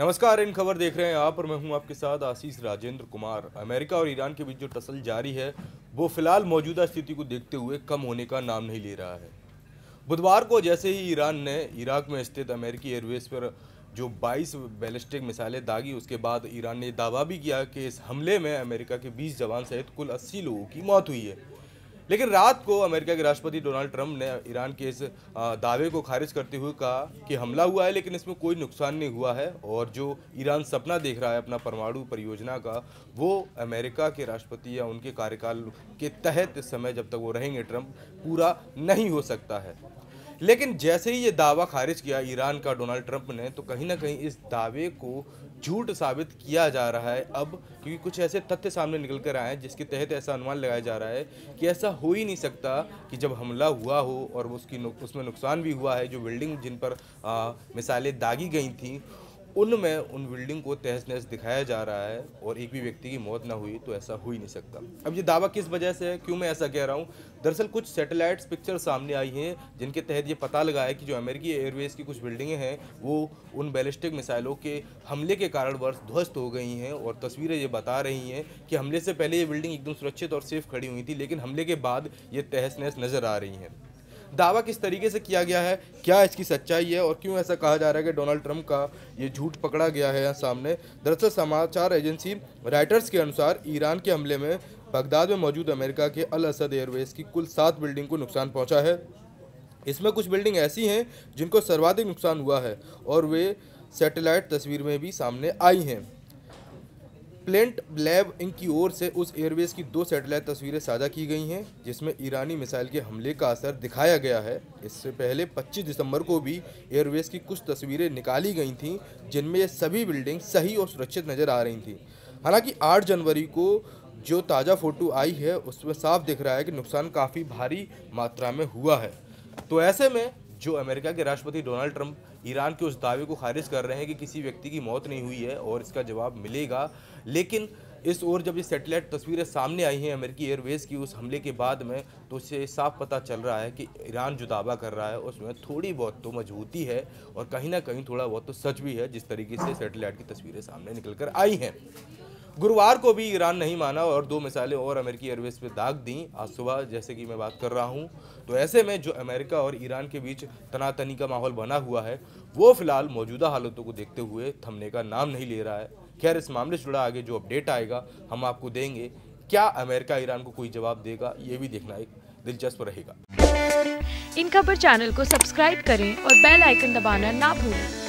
नमस्कार इन खबर देख रहे हैं आप और मैं हूं आपके साथ आशीष राजेंद्र कुमार अमेरिका और ईरान के बीच जो टसल जारी है वो फिलहाल मौजूदा स्थिति को देखते हुए कम होने का नाम नहीं ले रहा है बुधवार को जैसे ही ईरान ने इराक में स्थित अमेरिकी एयरवेज पर जो 22 बैलिस्टिक मिसाइलें दागी उसके बाद ईरान ने दावा भी किया कि इस हमले में अमेरिका के 20 जवान सहित कुल 80 लोगों की मौत हुई है लेकिन रात को अमेरिका के राष्ट्रपति डोनाल्ड ट्रंप ने ईरान के इस दावे को खारिज करते हुए कहा कि हमला हुआ है लेकिन इसमें कोई नुकसान नहीं हुआ है और जो ईरान सपना देख रहा है अपना परमाणु परियोजना का वो अमेरिका के राष्ट्रपति या उनके कार्यकाल के तहत समय जब तक वो रहेंगे ट्रंप पूरा नहीं हो सकता है लेकिन जैसे ही ये दावा खारिज किया ईरान का डोनाल्ड ट्रंप ने तो कहीं ना कहीं इस दावे को झूठ साबित किया जा रहा है अब क्योंकि कुछ ऐसे तथ्य सामने निकल कर आए हैं जिसके तहत ऐसा अनुमान लगाया जा रहा है कि ऐसा हो ही नहीं सकता कि जब हमला हुआ हो और उसकी उसमें नुकसान भी हुआ है जो बिल्डिंग जिन पर मिसाइलें दागी गई थी उनमें उन बिल्डिंग को तहस नहस दिखाया जा रहा है और एक भी व्यक्ति की मौत ना हुई तो ऐसा हो ही नहीं सकता अब ये दावा किस वजह से है क्यों मैं ऐसा कह रहा हूँ दरअसल कुछ सैटेलाइट्स पिक्चर सामने आई हैं जिनके तहत ये पता लगा है कि जो अमेरिकी एयरवेज की कुछ बिल्डिंगें हैं वो उन बैलिस्टिक मिसाइलों के हमले के कारण वर्ष ध्वस्त हो गई हैं और तस्वीरें ये बता रही हैं कि हमले से पहले ये बिल्डिंग एकदम सुरक्षित और सेफ खड़ी हुई थी लेकिन हमले के बाद ये तहस नहस नज़र आ रही हैं दावा किस तरीके से किया गया है क्या इसकी सच्चाई है और क्यों ऐसा कहा जा रहा है कि डोनाल्ड ट्रंप का ये झूठ पकड़ा गया है सामने दरअसल समाचार एजेंसी राइटर्स के अनुसार ईरान के हमले में बगदाद में मौजूद अमेरिका के अल असद एयरवेज की कुल सात बिल्डिंग को नुकसान पहुँचा है इसमें कुछ बिल्डिंग ऐसी हैं जिनको सर्वाधिक नुकसान हुआ है और वे सैटेलाइट तस्वीर में भी सामने आई हैं प्लेंट लैब इंक की ओर से उस एयरवेज की दो सैटेलाइट तस्वीरें साझा की गई हैं जिसमें ईरानी मिसाइल के हमले का असर दिखाया गया है इससे पहले 25 दिसंबर को भी एयरवेज की कुछ तस्वीरें निकाली गई थीं जिनमें ये सभी बिल्डिंग सही और सुरक्षित नज़र आ रही थी हालांकि 8 जनवरी को जो ताज़ा फोटो आई है उसमें साफ दिख रहा है कि नुकसान काफ़ी भारी मात्रा में हुआ है तो ऐसे में जो अमेरिका के राष्ट्रपति डोनाल्ड ट्रंप ईरान के उस दावे को खारिज कर रहे हैं कि किसी व्यक्ति की मौत नहीं हुई है और इसका जवाब मिलेगा लेकिन इस ओर जब ये सैटेलाइट तस्वीरें सामने आई हैं अमेरिकी एयरवेज़ की उस हमले के बाद में तो उससे साफ पता चल रहा है कि ईरान जो दावा कर रहा है उसमें थोड़ी बहुत तो मजबूती है और कहीं ना कहीं थोड़ा बहुत तो सच भी है जिस तरीके से सैटेलाइट की तस्वीरें सामने निकल कर आई हैं गुरुवार को भी ईरान नहीं माना और दो मिसाइलें और अमेरिकी एयरवेज पर दाग दी आज सुबह जैसे कि मैं बात कर रहा हूँ तो ऐसे में जो अमेरिका और ईरान के बीच तनातनी का माहौल बना हुआ है वो फिलहाल मौजूदा हालतों को देखते हुए थमने का नाम नहीं ले रहा है खैर इस मामले से जुड़ा आगे जो अपडेट आएगा हम आपको देंगे क्या अमेरिका ईरान को कोई जवाब देगा ये भी देखना एक दिलचस्प रहेगा इन खबर चैनल को सब्सक्राइब करें और बेल आइकन दबाना ना भूलें